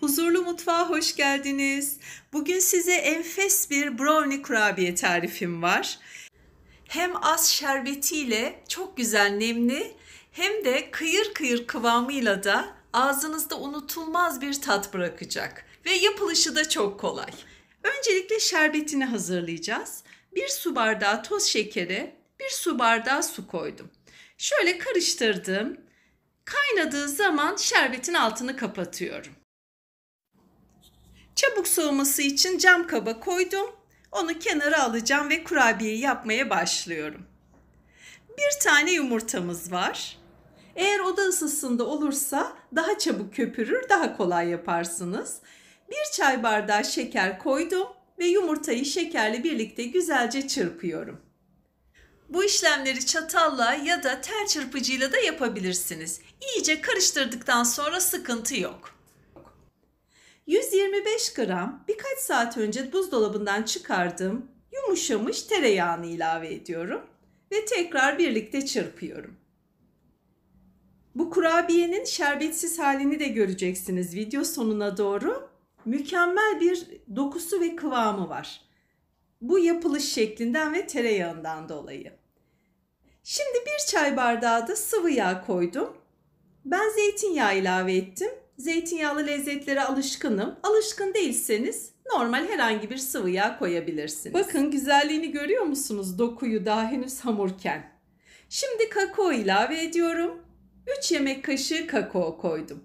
Huzurlu Mutfağa hoş geldiniz. Bugün size enfes bir brownie kurabiye tarifim var. Hem az şerbetiyle çok güzel nemli hem de kıyır kıyır kıvamıyla da ağzınızda unutulmaz bir tat bırakacak ve yapılışı da çok kolay. Öncelikle şerbetini hazırlayacağız. 1 su bardağı toz şekeri, 1 su bardağı su koydum. Şöyle karıştırdım. Kaynadığı zaman şerbetin altını kapatıyorum. Çabuk soğuması için cam kaba koydum. Onu kenara alacağım ve kurabiyeyi yapmaya başlıyorum. Bir tane yumurtamız var. Eğer oda ısısında olursa daha çabuk köpürür, daha kolay yaparsınız. Bir çay bardağı şeker koydum ve yumurtayı şekerle birlikte güzelce çırpıyorum. Bu işlemleri çatalla ya da tel çırpıcıyla da yapabilirsiniz. İyice karıştırdıktan sonra sıkıntı yok. 125 gram birkaç saat önce buzdolabından çıkardığım yumuşamış tereyağını ilave ediyorum ve tekrar birlikte çırpıyorum. Bu kurabiyenin şerbetsiz halini de göreceksiniz video sonuna doğru. Mükemmel bir dokusu ve kıvamı var. Bu yapılış şeklinden ve tereyağından dolayı. Şimdi bir çay bardağı da sıvı yağ koydum. Ben zeytinyağı ilave ettim zeytinyağlı lezzetlere alışkınım. Alışkın değilseniz normal herhangi bir sıvı yağ koyabilirsiniz. Bakın güzelliğini görüyor musunuz dokuyu daha henüz hamurken. Şimdi kakao ilave ediyorum. 3 yemek kaşığı kakao koydum.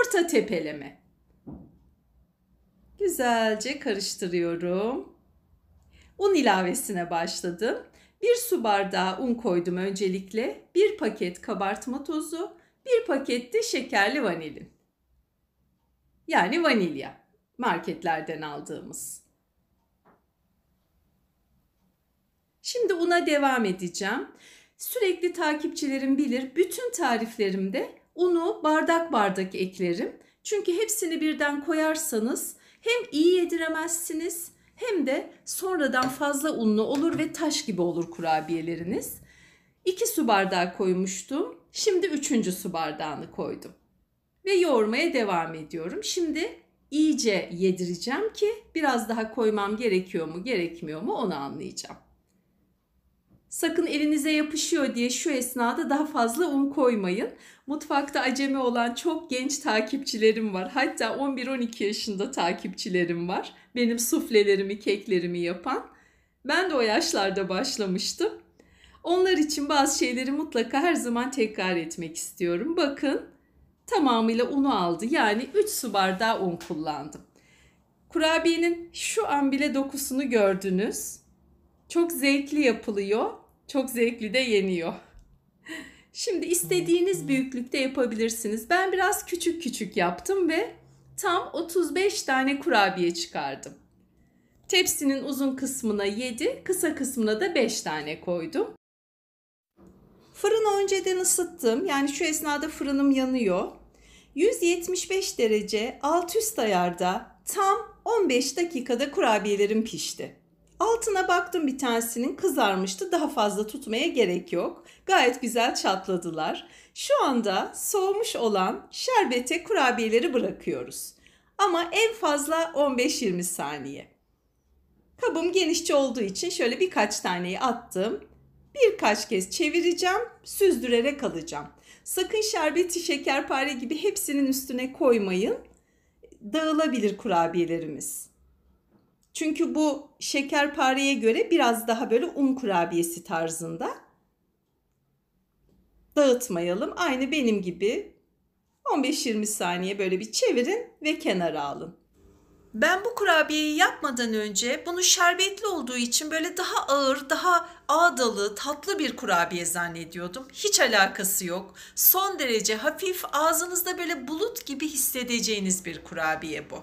Orta tepeleme. Güzelce karıştırıyorum. Un ilavesine başladım. 1 su bardağı un koydum öncelikle. 1 paket kabartma tozu, 1 paket de şekerli vanilin. Yani vanilya marketlerden aldığımız. Şimdi una devam edeceğim. Sürekli takipçilerim bilir bütün tariflerimde unu bardak bardak eklerim. Çünkü hepsini birden koyarsanız hem iyi yediremezsiniz hem de sonradan fazla unlu olur ve taş gibi olur kurabiyeleriniz. 2 su bardağı koymuştum. Şimdi 3. su bardağını koydum ve yoğurmaya devam ediyorum. Şimdi iyice yedireceğim ki biraz daha koymam gerekiyor mu gerekmiyor mu onu anlayacağım. Sakın elinize yapışıyor diye şu esnada daha fazla un koymayın. Mutfakta acemi olan çok genç takipçilerim var. Hatta 11-12 yaşında takipçilerim var. Benim suflelerimi, keklerimi yapan. Ben de o yaşlarda başlamıştım. Onlar için bazı şeyleri mutlaka her zaman tekrar etmek istiyorum. Bakın tamamıyla unu aldı. Yani 3 su bardağı un kullandım. Kurabiyenin şu an bile dokusunu gördünüz. Çok zevkli yapılıyor. Çok zevkli de yeniyor. Şimdi istediğiniz hmm. büyüklükte yapabilirsiniz. Ben biraz küçük küçük yaptım ve tam 35 tane kurabiye çıkardım. Tepsinin uzun kısmına 7, kısa kısmına da 5 tane koydum. Fırını önceden ısıttım. Yani şu esnada fırınım yanıyor. 175 derece alt üst ayarda tam 15 dakikada kurabiyelerim pişti. Altına baktım bir tanesinin kızarmıştı. Daha fazla tutmaya gerek yok. Gayet güzel çatladılar. Şu anda soğumuş olan şerbete kurabiyeleri bırakıyoruz. Ama en fazla 15-20 saniye. Kabım genişçe olduğu için şöyle birkaç taneyi attım birkaç kez çevireceğim, süzdürerek alacağım. Sakın şerbeti şekerpare gibi hepsinin üstüne koymayın. Dağılabilir kurabiyelerimiz. Çünkü bu şekerpareye göre biraz daha böyle un kurabiyesi tarzında. Dağıtmayalım. Aynı benim gibi 15-20 saniye böyle bir çevirin ve kenara alın ben bu kurabiyeyi yapmadan önce bunu şerbetli olduğu için böyle daha ağır, daha ağdalı, tatlı bir kurabiye zannediyordum. Hiç alakası yok. Son derece hafif, ağzınızda böyle bulut gibi hissedeceğiniz bir kurabiye bu.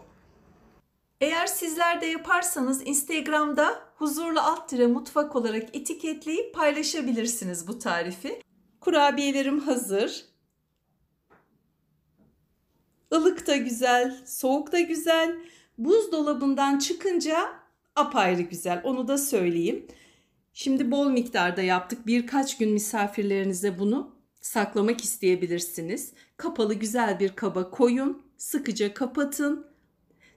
Eğer sizler de yaparsanız Instagram'da huzurlu alt tire mutfak olarak etiketleyip paylaşabilirsiniz bu tarifi. Kurabiyelerim hazır. Ilık da güzel, soğuk da güzel buzdolabından çıkınca apayrı güzel. Onu da söyleyeyim. Şimdi bol miktarda yaptık. Birkaç gün misafirlerinize bunu saklamak isteyebilirsiniz. Kapalı güzel bir kaba koyun, sıkıca kapatın.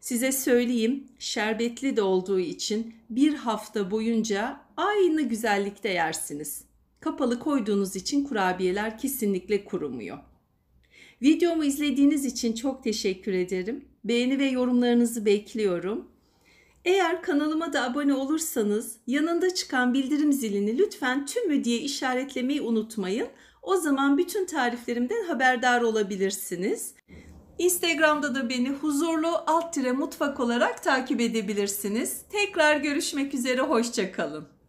Size söyleyeyim, şerbetli de olduğu için bir hafta boyunca aynı güzellikte yersiniz. Kapalı koyduğunuz için kurabiyeler kesinlikle kurumuyor. Videomu izlediğiniz için çok teşekkür ederim beğeni ve yorumlarınızı bekliyorum. Eğer kanalıma da abone olursanız yanında çıkan bildirim zilini lütfen tümü diye işaretlemeyi unutmayın. O zaman bütün tariflerimden haberdar olabilirsiniz. Instagram'da da beni huzurlu alt tire mutfak olarak takip edebilirsiniz. Tekrar görüşmek üzere, hoşçakalın.